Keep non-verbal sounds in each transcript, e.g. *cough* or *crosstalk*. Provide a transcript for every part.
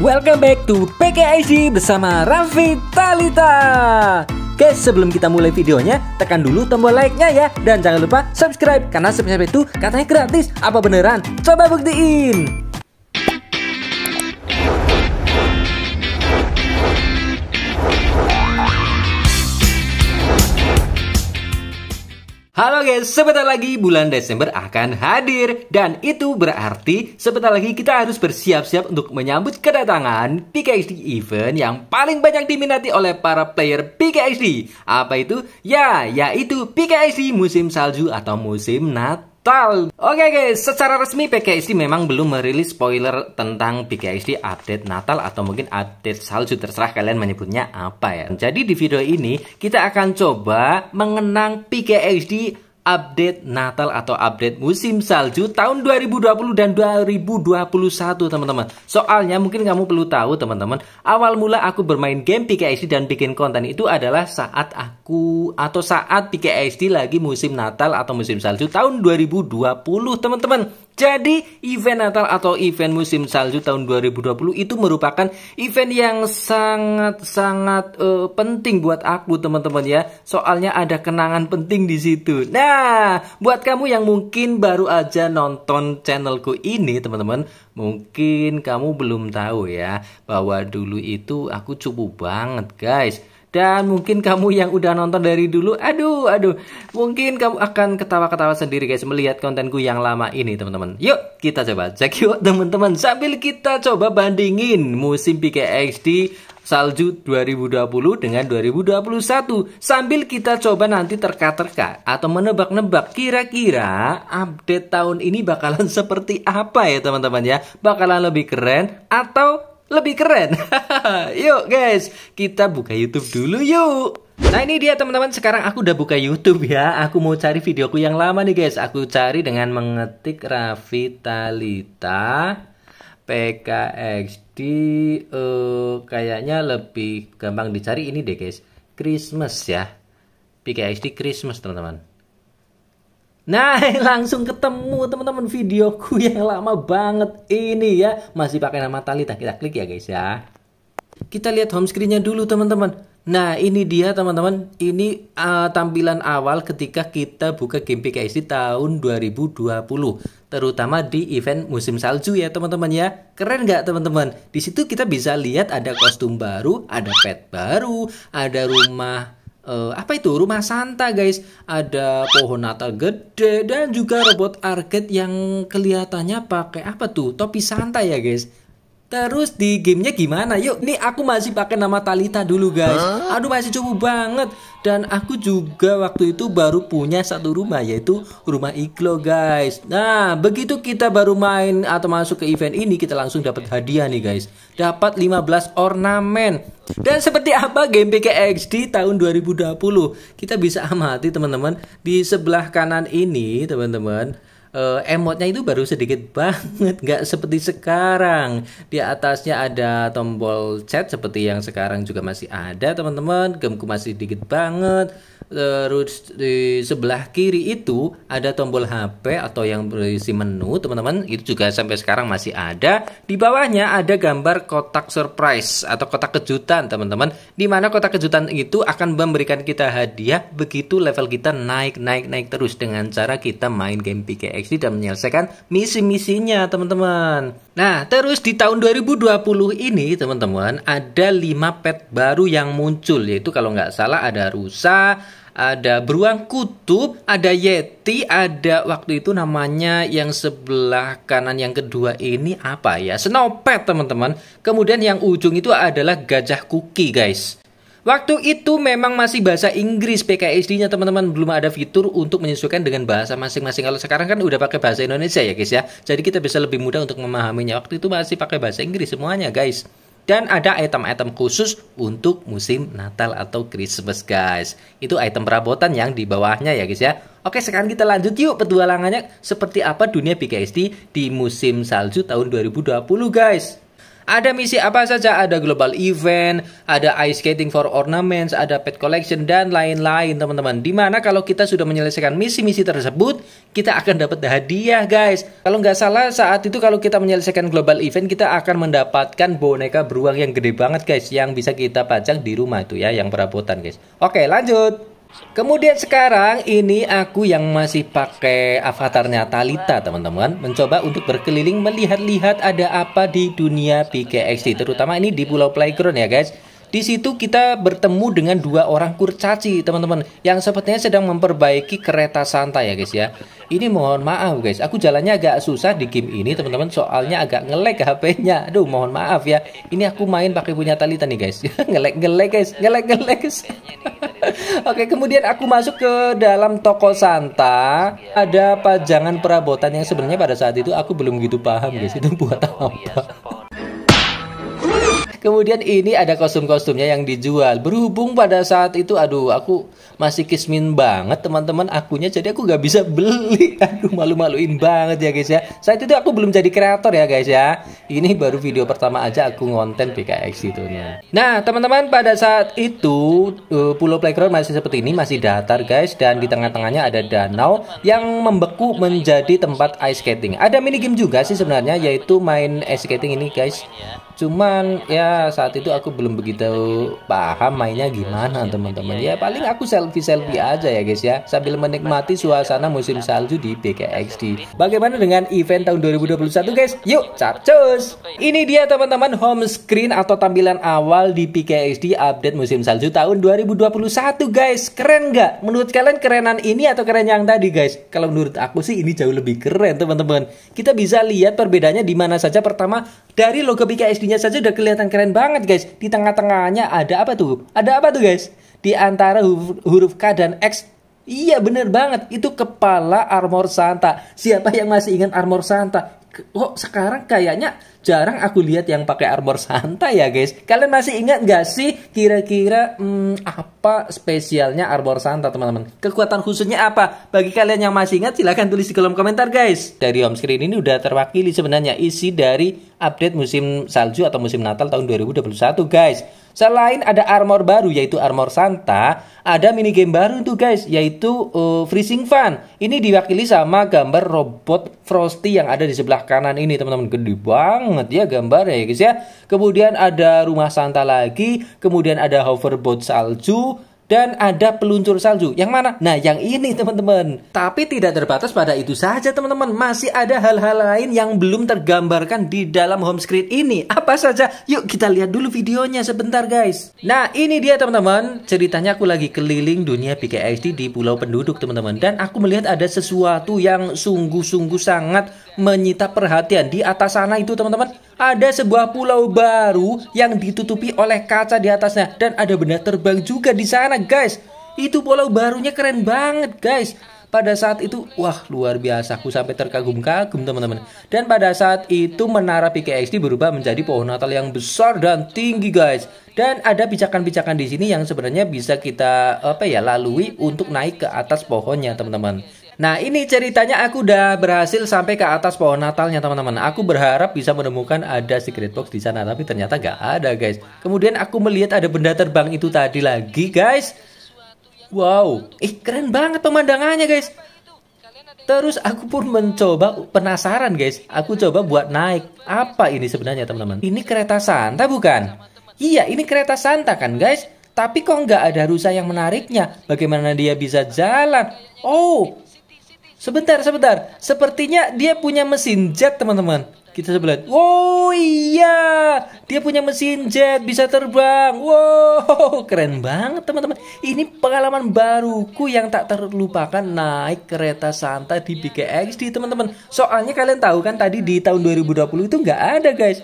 Welcome back to PKIC bersama Raffi Talita Guys sebelum kita mulai videonya tekan dulu tombol like-nya ya Dan jangan lupa subscribe karena subscribe itu katanya gratis Apa beneran? Coba buktiin Halo guys, sebentar lagi bulan Desember akan hadir dan itu berarti sebentar lagi kita harus bersiap-siap untuk menyambut kedatangan PKXD event yang paling banyak diminati oleh para player PKXD. Apa itu? Ya, yaitu PKXD musim salju atau musim Natal. Oke guys, secara resmi PKSD memang belum merilis spoiler tentang PKSD update Natal atau mungkin update salju terserah kalian menyebutnya apa ya. Jadi di video ini kita akan coba mengenang PKSD update Natal atau update musim salju tahun 2020 dan 2021 teman-teman Soalnya mungkin kamu perlu tahu teman-teman Awal mula aku bermain game PKSD dan bikin konten itu adalah saat aku atau saat PKSD lagi musim Natal atau musim salju tahun 2020 teman-teman jadi event Natal atau event musim salju tahun 2020 itu merupakan event yang sangat-sangat uh, eh, penting buat aku teman-teman ya. Soalnya ada kenangan penting di situ. Nah, buat kamu yang mungkin baru aja nonton channelku ini teman-teman, mungkin kamu belum tahu ya bahwa dulu itu aku cupu banget guys. Dan mungkin kamu yang udah nonton dari dulu, aduh, aduh, mungkin kamu akan ketawa-ketawa sendiri guys melihat kontenku yang lama ini teman-teman. Yuk kita coba cek yuk teman-teman sambil kita coba bandingin musim PKXD salju 2020 dengan 2021 sambil kita coba nanti terka-terka atau menebak-nebak kira-kira update tahun ini bakalan *laughs* seperti apa ya teman-teman ya bakalan lebih keren atau lebih keren. *laughs* yuk guys, kita buka YouTube dulu yuk. Nah ini dia teman-teman, sekarang aku udah buka YouTube ya. Aku mau cari videoku yang lama nih guys. Aku cari dengan mengetik Ravitalita PKXD uh, eh, kayaknya lebih gampang dicari ini deh guys. Christmas ya. PKXD Christmas teman-teman. Nah, *laughs* langsung ketemu teman-teman videoku yang lama banget ini ya. Masih pakai nama Talita. Kita klik ya guys ya. Kita lihat home nya dulu teman-teman. Nah, ini dia teman-teman. Ini uh, tampilan awal ketika kita buka game di tahun 2020. Terutama di event musim salju ya teman-teman ya. Keren nggak teman-teman? Di situ kita bisa lihat ada kostum baru, ada pet baru, ada rumah uh, apa itu rumah Santa guys ada pohon Natal gede dan juga robot arcade yang kelihatannya pakai apa tuh topi Santa ya guys Terus di gamenya gimana? Yuk, ini aku masih pakai nama Talita dulu guys. Huh? Aduh masih cukup banget. Dan aku juga waktu itu baru punya satu rumah yaitu rumah iglo guys. Nah, begitu kita baru main atau masuk ke event ini kita langsung dapat hadiah nih guys. Dapat 15 ornamen. Dan seperti apa game di tahun 2020? Kita bisa amati teman-teman di sebelah kanan ini teman-teman uh, emotnya itu baru sedikit *laughs* banget nggak seperti sekarang di atasnya ada tombol chat seperti yang sekarang juga masih ada teman-teman gemku masih sedikit banget terus di sebelah kiri itu ada tombol HP atau yang berisi menu teman-teman itu juga sampai sekarang masih ada di bawahnya ada gambar kotak surprise atau kotak kejutan teman-teman di mana kotak kejutan itu akan memberikan kita hadiah begitu level kita naik naik naik terus dengan cara kita main game PKX NXT dan menyelesaikan misi-misinya teman-teman. Nah terus di tahun 2020 ini teman-teman ada 5 pet baru yang muncul yaitu kalau nggak salah ada rusa, ada beruang kutub, ada yeti, ada waktu itu namanya yang sebelah kanan yang kedua ini apa ya? Snowpet teman-teman. Kemudian yang ujung itu adalah gajah kuki guys. Waktu itu memang masih bahasa Inggris PKSD-nya teman-teman belum ada fitur untuk menyesuaikan dengan bahasa masing-masing. Kalau sekarang kan udah pakai bahasa Indonesia ya guys ya. Jadi kita bisa lebih mudah untuk memahaminya. Waktu itu masih pakai bahasa Inggris semuanya guys. Dan ada item-item khusus untuk musim Natal atau Christmas guys. Itu item perabotan yang di bawahnya ya guys ya. Oke sekarang kita lanjut yuk petualangannya seperti apa dunia PKSD di musim salju tahun 2020 guys. Ada misi apa saja, ada global event, ada ice skating for ornaments, ada pet collection dan lain-lain teman-teman. Dimana kalau kita sudah menyelesaikan misi-misi tersebut, kita akan dapat hadiah guys. Kalau nggak salah saat itu kalau kita menyelesaikan global event, kita akan mendapatkan boneka beruang yang gede banget guys, yang bisa kita pajang di rumah itu ya, yang perabotan guys. Oke lanjut. Kemudian sekarang ini aku yang masih pakai avatarnya Talita teman-teman Mencoba untuk berkeliling melihat-lihat ada apa di dunia PKXT Terutama ini di Pulau Playground ya guys di situ kita bertemu dengan dua orang kurcaci teman-teman yang sepertinya sedang memperbaiki kereta santai ya guys ya ini mohon maaf guys aku jalannya agak susah di game ini teman-teman soalnya agak ngelek HP-nya aduh mohon maaf ya ini aku main pakai punya Talita nih guys ngelek *laughs* ngelek guys ngelek ngelek guys Oke, kemudian aku masuk ke dalam toko Santa. Ada pajangan perabotan yang sebenarnya pada saat itu aku belum gitu paham guys. Itu buat oh, iya, apa? Kemudian ini ada kostum-kostumnya yang dijual. Berhubung pada saat itu aduh aku masih kismin banget teman-teman akunya jadi aku gak bisa beli. *laughs* Aduh malu-maluin banget ya guys ya. Saat itu aku belum jadi kreator ya guys ya. Ini baru video pertama aja aku ngonten PKX nya Nah, teman-teman pada saat itu eh, Pulau Playground masih seperti ini, masih datar guys dan di tengah-tengahnya ada danau yang membeku menjadi tempat ice skating. Ada mini game juga sih sebenarnya yaitu main ice skating ini guys cuman ya saat itu aku belum begitu paham mainnya gimana teman-teman ya paling aku selfie selfie aja ya guys ya sambil menikmati suasana musim salju di BKXD bagaimana dengan event tahun 2021 guys yuk capcus ini dia teman-teman home screen atau tampilan awal di PKXD update musim salju tahun 2021 guys keren nggak menurut kalian kerenan ini atau keren yang tadi guys kalau menurut aku sih ini jauh lebih keren teman-teman kita bisa lihat perbedaannya di mana saja pertama dari logo PKSD-nya saja udah kelihatan keren banget guys. Di tengah-tengahnya ada apa tuh? Ada apa tuh guys? Di antara huruf, huruf K dan X Iya bener banget, itu kepala Armor Santa. Siapa yang masih ingat Armor Santa? oh, sekarang kayaknya jarang aku lihat yang pakai Armor Santa ya guys. Kalian masih ingat nggak sih kira-kira hmm, apa spesialnya Armor Santa teman-teman? Kekuatan khususnya apa? Bagi kalian yang masih ingat silahkan tulis di kolom komentar guys. Dari home screen ini udah terwakili sebenarnya isi dari update musim salju atau musim Natal tahun 2021 guys. Selain ada armor baru yaitu armor Santa, ada mini game baru tuh guys yaitu uh, Freezing Fun. Ini diwakili sama gambar robot Frosty yang ada di sebelah kanan ini teman-teman gede banget ya gambarnya ya guys ya. Kemudian ada rumah Santa lagi, kemudian ada hoverboard salju, dan ada peluncur salju. Yang mana? Nah, yang ini teman-teman. Tapi tidak terbatas pada itu saja teman-teman. Masih ada hal-hal lain yang belum tergambarkan di dalam home screen ini. Apa saja? Yuk kita lihat dulu videonya sebentar guys. Nah, ini dia teman-teman. Ceritanya aku lagi keliling dunia PKSD di pulau penduduk teman-teman. Dan aku melihat ada sesuatu yang sungguh-sungguh sangat menyita perhatian di atas sana itu teman-teman ada sebuah pulau baru yang ditutupi oleh kaca di atasnya dan ada benda terbang juga di sana, guys. Itu pulau barunya keren banget, guys. Pada saat itu, wah luar biasa, aku sampai terkagum-kagum teman-teman. Dan pada saat itu menara PKXD berubah menjadi pohon Natal yang besar dan tinggi, guys. Dan ada pijakan-pijakan di sini yang sebenarnya bisa kita apa ya lalui untuk naik ke atas pohonnya, teman-teman. Nah ini ceritanya aku udah berhasil sampai ke atas pohon Natalnya teman-teman. Aku berharap bisa menemukan ada secret box di sana, tapi ternyata gak ada guys. Kemudian aku melihat ada benda terbang itu tadi lagi guys. Wow, ih eh, keren banget pemandangannya guys. Terus aku pun mencoba penasaran guys. Aku coba buat naik. Apa ini sebenarnya teman-teman? Ini kereta Santa bukan? Iya, ini kereta Santa kan guys? Tapi kok nggak ada rusa yang menariknya? Bagaimana dia bisa jalan? Oh, Sebentar, sebentar. Sepertinya dia punya mesin jet, teman-teman. Kita sebelah. Oh iya, dia punya mesin jet bisa terbang. Wow, keren banget teman-teman. Ini pengalaman baruku yang tak terlupakan naik kereta Santa di di teman-teman. Soalnya kalian tahu kan tadi di tahun 2020 itu nggak ada guys.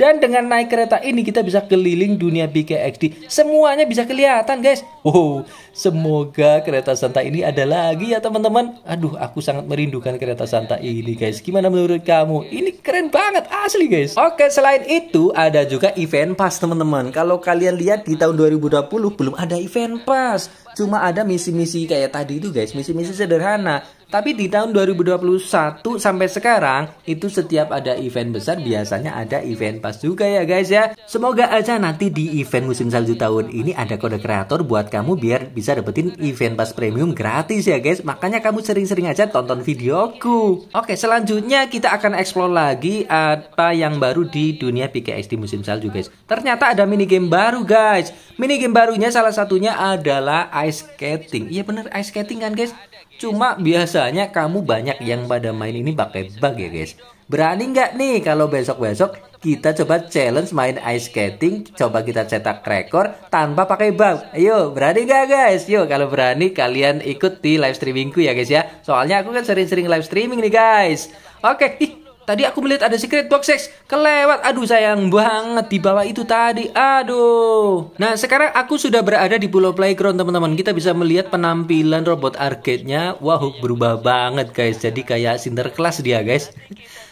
Dan dengan naik kereta ini kita bisa keliling dunia BKXD. Semuanya bisa kelihatan guys. Wow, semoga kereta Santa ini ada lagi ya teman-teman. Aduh, aku sangat merindukan kereta Santa ini guys. Gimana menurut kamu? Ini keren banget asli guys. Oke, selain itu ada juga event pass teman-teman. Kalau kalian lihat di tahun 2020 belum ada event pass. Cuma ada misi-misi kayak tadi itu guys, misi-misi sederhana tapi di tahun 2021 sampai sekarang itu setiap ada event besar biasanya ada event pas juga ya guys ya. Semoga aja nanti di event musim salju tahun ini ada kode kreator buat kamu biar bisa dapetin event pas premium gratis ya guys. Makanya kamu sering-sering aja tonton videoku. Oke selanjutnya kita akan explore lagi apa yang baru di dunia PKXD musim salju guys. Ternyata ada mini game baru guys. Mini game barunya salah satunya adalah ice skating. Iya bener ice skating kan guys. Cuma biasanya kamu banyak yang pada main ini pakai bug ya guys. Berani nggak nih kalau besok-besok kita coba challenge main ice skating, coba kita cetak rekor tanpa pakai bug. Ayo, berani nggak guys? Yuk, kalau berani kalian ikut di live streamingku ya guys ya. Soalnya aku kan sering-sering live streaming nih guys. Oke, okay. Tadi aku melihat ada secret box sex kelewat. Aduh sayang banget di bawah itu tadi. Aduh. Nah sekarang aku sudah berada di pulau playground teman-teman. Kita bisa melihat penampilan robot arcade-nya. Wah berubah banget guys. Jadi kayak sinterklas dia guys.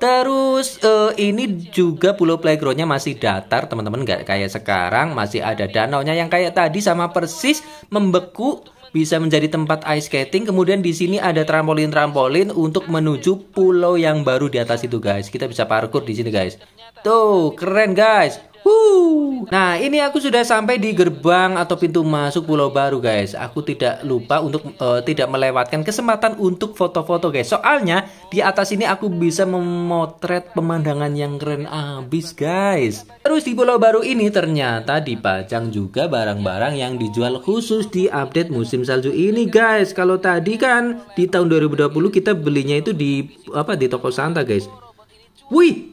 Terus uh, ini juga pulau playground nya masih datar teman-teman nggak kayak sekarang masih ada danau nya yang kayak tadi sama persis membeku bisa menjadi tempat ice skating. Kemudian di sini ada trampolin-trampolin untuk menuju pulau yang baru di atas itu, guys. Kita bisa parkur di sini, guys. Tuh, keren, guys. Nah, ini aku sudah sampai di gerbang atau pintu masuk Pulau Baru, guys. Aku tidak lupa untuk uh, tidak melewatkan kesempatan untuk foto-foto, guys. Soalnya di atas ini aku bisa memotret pemandangan yang keren abis, guys. Terus di Pulau Baru ini ternyata dipajang juga barang-barang yang dijual khusus di update musim salju ini, guys. Kalau tadi kan di tahun 2020 kita belinya itu di apa di toko Santa, guys. Wih,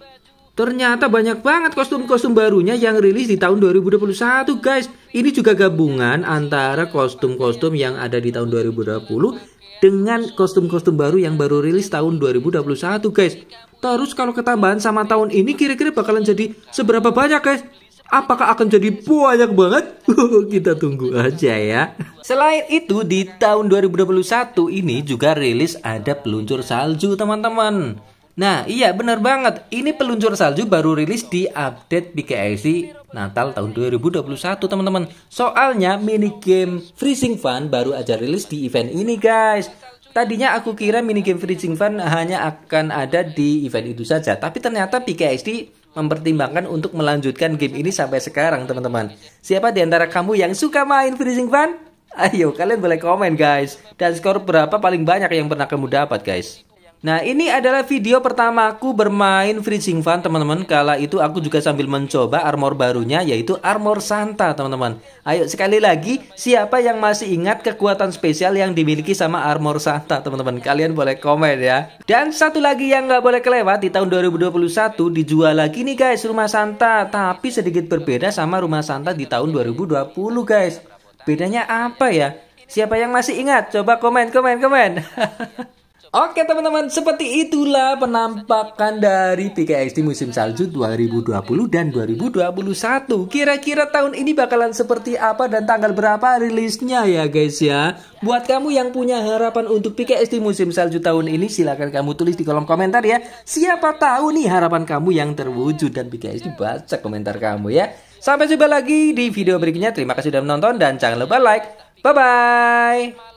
Ternyata banyak banget kostum-kostum barunya yang rilis di tahun 2021 guys. Ini juga gabungan antara kostum-kostum yang ada di tahun 2020 dengan kostum-kostum baru yang baru rilis tahun 2021 guys. Terus kalau ketambahan sama tahun ini kira-kira bakalan jadi seberapa banyak guys? Apakah akan jadi banyak banget? *laughs* Kita tunggu aja ya. Selain itu, di tahun 2021 ini juga rilis ada peluncur salju, teman-teman. Nah, iya bener banget. Ini peluncur salju baru rilis di update BKIC Natal tahun 2021, teman-teman. Soalnya mini game Freezing Fun baru aja rilis di event ini, guys. Tadinya aku kira mini game Freezing Fun hanya akan ada di event itu saja, tapi ternyata BKSD mempertimbangkan untuk melanjutkan game ini sampai sekarang, teman-teman. Siapa di antara kamu yang suka main Freezing Fun? Ayo, kalian boleh komen, guys. Dan skor berapa paling banyak yang pernah kamu dapat, guys? Nah ini adalah video pertama aku bermain Freezing Fun teman-teman Kala itu aku juga sambil mencoba armor barunya yaitu armor Santa teman-teman Ayo sekali lagi siapa yang masih ingat kekuatan spesial yang dimiliki sama armor Santa teman-teman Kalian boleh komen ya Dan satu lagi yang nggak boleh kelewat di tahun 2021 dijual lagi nih guys rumah Santa Tapi sedikit berbeda sama rumah Santa di tahun 2020 guys Bedanya apa ya? Siapa yang masih ingat? Coba komen, komen, komen *laughs* Oke teman-teman, seperti itulah penampakan dari PKXT di musim salju 2020 dan 2021. Kira-kira tahun ini bakalan seperti apa dan tanggal berapa rilisnya ya guys ya. Buat kamu yang punya harapan untuk PKXT di musim salju tahun ini, silahkan kamu tulis di kolom komentar ya. Siapa tahu nih harapan kamu yang terwujud dan PKXT dibaca komentar kamu ya. Sampai jumpa lagi di video berikutnya. Terima kasih sudah menonton dan jangan lupa like. Bye-bye.